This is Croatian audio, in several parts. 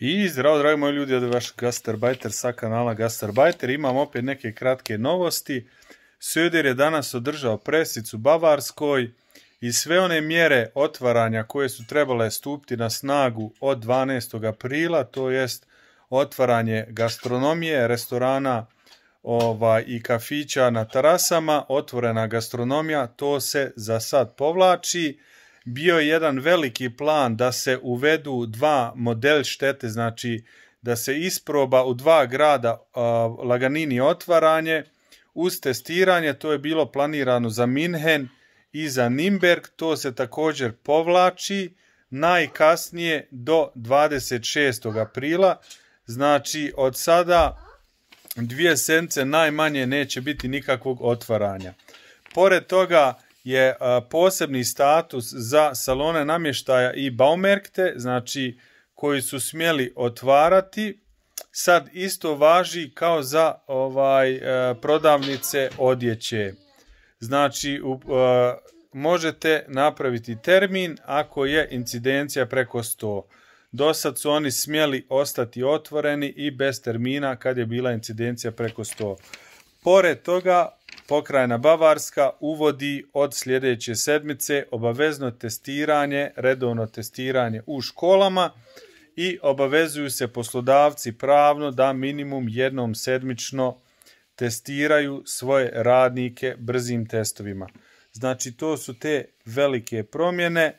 I zdravo dragi moji ljudi, od vaš Gastarbajter sa kanala Gastarbajter. Imam opet neke kratke novosti. Söder je danas održao presicu Bavarskoj i sve one mjere otvaranja koje su trebale stupiti na snagu od 12. aprila, to jest otvaranje gastronomije, restorana ovaj, i kafića na terasama, otvorena gastronomija, to se za sad povlači bio jedan veliki plan da se uvedu dva model štete, znači da se isproba u dva grada laganini otvaranje uz testiranje, to je bilo planirano za Minhen i za Nimberg, to se također povlači najkasnije do 26. aprila, znači od sada dvije sence najmanje neće biti nikakvog otvaranja. Pored toga, je e, posebni status za salone namještaja i baumerkte, znači koji su smjeli otvarati, sad isto važi kao za ovaj e, prodavnice odjeće. Znači e, možete napraviti termin ako je incidencija preko 100. Do sad su oni smjeli ostati otvoreni i bez termina kad je bila incidencija preko 100. Pored toga Pokrajna Bavarska uvodi od sljedeće sedmice obavezno testiranje, redovno testiranje u školama i obavezuju se poslodavci pravno da minimum jednom sedmično testiraju svoje radnike brzim testovima. Znači to su te velike promjene.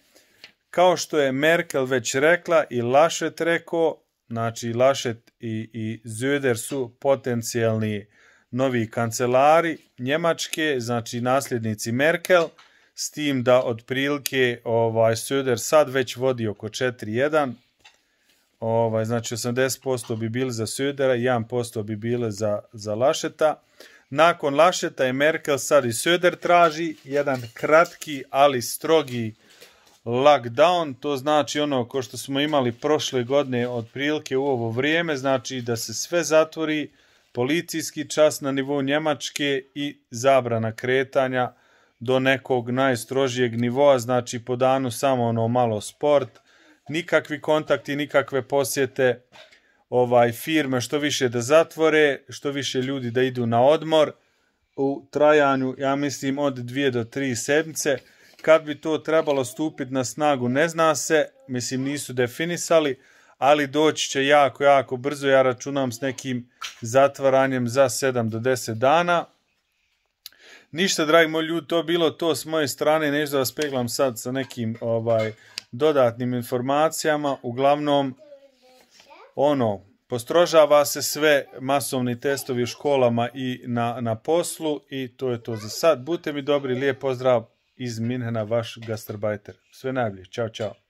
Kao što je Merkel već rekla i Lašet rekao, znači Lašet i, i Zöder su potencijalni novi kancelari Njemačke, znači nasljednici Merkel, s tim da otprilike ovaj, Söder sad već vodi oko 4-1, ovaj, znači 80% bi bili za Södera, 1% bi bile za, za Lašeta. Nakon Lašeta je Merkel sad i Söder traži jedan kratki, ali strogi lockdown, to znači ono ko što smo imali prošle godine otprilike u ovo vrijeme, znači da se sve zatvori, policijski čas na nivou Njemačke i zabrana kretanja do nekog najstrožijeg nivoa, znači po danu samo ono malo sport, nikakvi kontakti, nikakve posjete ovaj firme što više da zatvore, što više ljudi da idu na odmor u trajanju, ja mislim, od dvije do tri sedmice. Kad bi to trebalo stupiti na snagu, ne zna se, mislim nisu definisali, ali doći će jako, jako brzo. Ja računam s nekim zatvaranjem za 7 do 10 dana. Ništa, dragi moji ljudi, to bilo to s moje strane. Neću da vas peglam sad sa nekim ovaj dodatnim informacijama. Uglavnom, ono, postrožava se sve masovni testovi u školama i na, na poslu i to je to za sad. Budite mi dobri, lijep pozdrav iz Minhena, vaš gastarbajter. Sve najbolje, čao, čao.